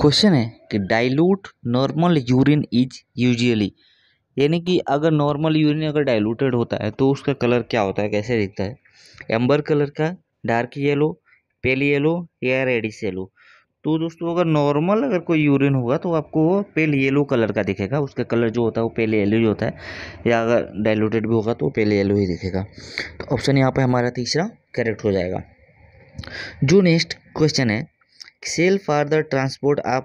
question है कि dilute normal urine is usually यानी कि अगर नॉर्मल यूरिन अगर डाइल्यूटेड होता है तो उसका कलर क्या होता है कैसे दिखता है एम्बर कलर का डार्क येलो पेल येलो या रेडिश येलो तो दोस्तों अगर नॉर्मल अगर कोई यूरिन होगा तो आपको वो पेल येलो कलर का दिखेगा उसका कलर जो होता है वो पेल येलो ही होता है या अगर डाइल्यूटेड भी होगा तो पेल येलो ही दिखेगा तो ऑप्शन यहाँ पर हमारा तीसरा करेक्ट हो जाएगा जो नेक्स्ट क्वेश्चन है excel for the transport of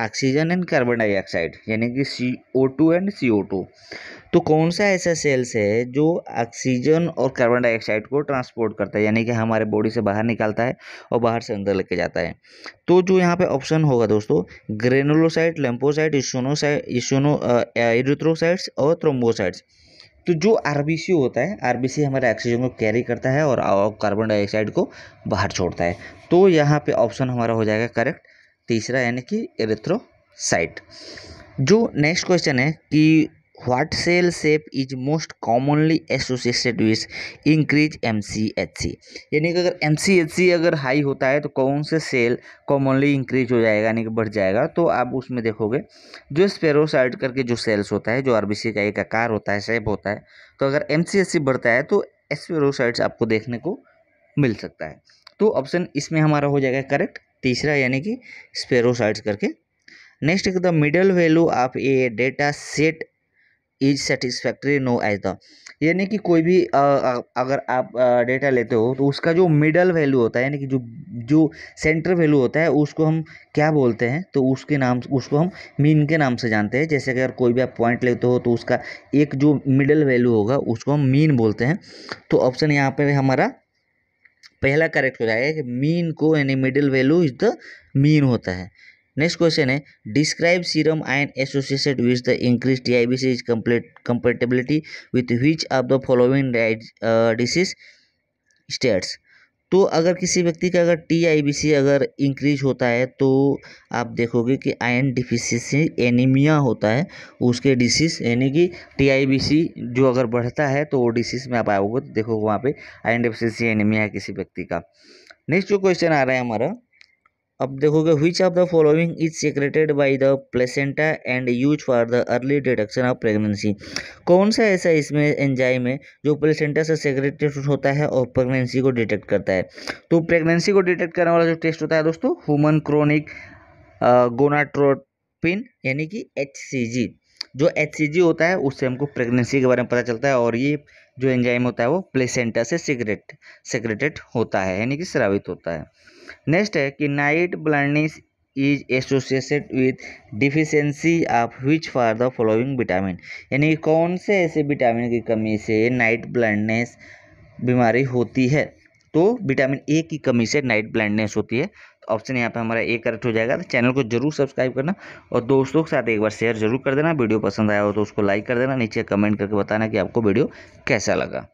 oxygen and carbon dioxide यानी कि C O two and C O two तो कौन सा ऐसा सेल्स है जो ऑक्सीजन और कार्बन डाइऑक्साइड को ट्रांसपोर्ट करता है यानी कि हमारे बॉडी से बाहर निकालता है और बाहर से अंदर लेके जाता है तो जो यहाँ पे ऑप्शन होगा दोस्तों ग्रेनुलोसाइट लेम्पोसाइट इशोनोसाइट इशोनो इरिथ्रोसाइट्स और थ्रोम्बोसाइट्स तो जो आर होता है आर हमारे ऑक्सीजन को कैरी करता है और कार्बन डाइऑक्साइड को बाहर छोड़ता है तो यहाँ पे ऑप्शन हमारा हो जाएगा करेक्ट तीसरा यानी कि एरेथ्रोसाइट जो नेक्स्ट क्वेश्चन है कि cell sap is most commonly associated with increase M C H C यानी कि अगर एम सी एच सी अगर हाई होता है तो कौन से सेल कॉमनली इंक्रीज हो जाएगा यानी कि बढ़ जाएगा तो आप उसमें देखोगे जो स्पेरोसाइड करके जो सेल्स होता है जो आर बी सी का एक आकार होता है सेप होता है तो अगर एम सी एच सी बढ़ता है तो स्पेरोसाइड्स आपको देखने को मिल सकता है तो ऑप्शन इसमें हमारा हो जाएगा करेक्ट तीसरा यानी कि स्पेरोसाइड्स करके next the middle value of a data set is satisfactory known as the यानी कि कोई भी आ, अगर आप डेटा लेते हो तो उसका जो मिडल वैल्यू होता है यानी कि जो जो सेंटर वैल्यू होता है उसको हम क्या बोलते हैं तो उसके नाम उसको हम मीन के नाम से जानते हैं जैसे कि अगर कोई भी आप पॉइंट लेते हो तो उसका एक जो मिडल वैल्यू होगा उसको हम मीन बोलते हैं तो ऑप्शन यहाँ पर हमारा पहला करेक्ट हो जाएगा कि मीन को यानी middle value is the mean होता है नेक्स्ट क्वेश्चन है describe serum ion associated with the increase T I B C is compatibility with which of the following disease states तो अगर किसी व्यक्ति का अगर टी आई बी सी अगर इंक्रीज होता है तो आप देखोगे कि आयन डिफिशियसी एनीमिया होता है उसके डिसीज़ यानी कि टी आई बी सी जो अगर बढ़ता है तो वो डिसीज़ में आप आओगे तो देखोगे वहाँ पे आयन डिफिशियसी एनीमिया है किसी व्यक्ति का नेक्स्ट जो क्वेश्चन आ रहा है हमारा अब देखोगे which of the following is secreted by the placenta and use for the early detection of pregnancy कौन सा ऐसा इसमें एंजाइम है जो प्लेसेंटा से सेक्रेटेड होता है और प्रेगनेंसी को डिटेक्ट करता है तो प्रेगनेंसी को डिटेक्ट करने वाला जो टेस्ट होता है दोस्तों ह्यूमन क्रोनिक गोनाट्रोपिन यानी कि एच जो एच होता है उससे हमको प्रेगनेंसी के बारे में पता चलता है और ये जो एंजाइम होता है वो प्लेसेंटा से सिगरेट सिगरेटेड होता है यानी कि स्रावित होता है नेक्स्ट है कि night blindness is associated with deficiency of which for the following vitamin यानी कि कौन से ऐसे विटामिन की कमी से नाइट ब्लाइंडनेस बीमारी होती है तो विटामिन ए की कमी से नाइट ब्लाइंडनेस होती है तो ऑप्शन यहाँ पे हमारा ए करेक्ट हो जाएगा तो चैनल को जरूर सब्सक्राइब करना और दोस्तों के साथ एक बार शेयर जरूर कर देना वीडियो पसंद आया हो तो उसको लाइक कर देना नीचे कमेंट करके बताना कि आपको वीडियो कैसा लगा